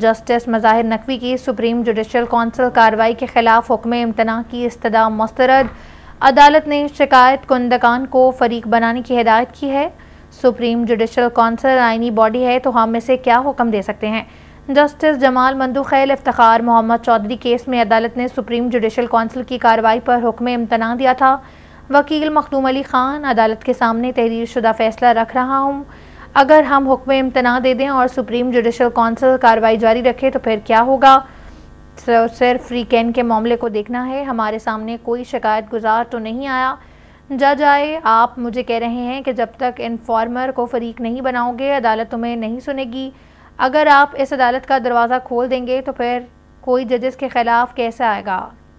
justice मज़ाहिर Naqvi की supreme judicial council कार्रवाई के खिलाफ हुक्म इम्तना की इस्तः मस्तरद अदालत ने शिकायत कुंदकान को फरीक बनाने की हिदायत की है सुप्रीम जुडिशल कौंसिल आइनी बॉडी है तो हम इसे क्या हुक्म दे सकते हैं जस्टिस जमाल मंदू खैल इफ्तार मोहम्मद चौधरी केस में अदालत ने सुप्रीम जुडिशल कौंसिल की कार्रवाई पर हुक्म इम्तना दिया था वकील मखदूम अली खान अदालत के सामने तहरीर शुदा फैसला रख रहा हूँ अगर हम हुक्म इम्तना दे दें और सुप्रीम जुडिशल काउंसिल कार्रवाई जारी रखे तो फिर क्या होगा सिर्फ सिर्फ कैन के मामले को देखना है हमारे सामने कोई शिकायत गुजार तो नहीं आया जज आए आप मुझे कह रहे हैं कि जब तक इन्फॉर्मर को फरीक नहीं बनाओगे अदालत तुम्हें नहीं सुनेगी अगर आप इस अदालत का दरवाज़ा खोल देंगे तो फिर कोई जजेस के ख़िलाफ़ कैसे आएगा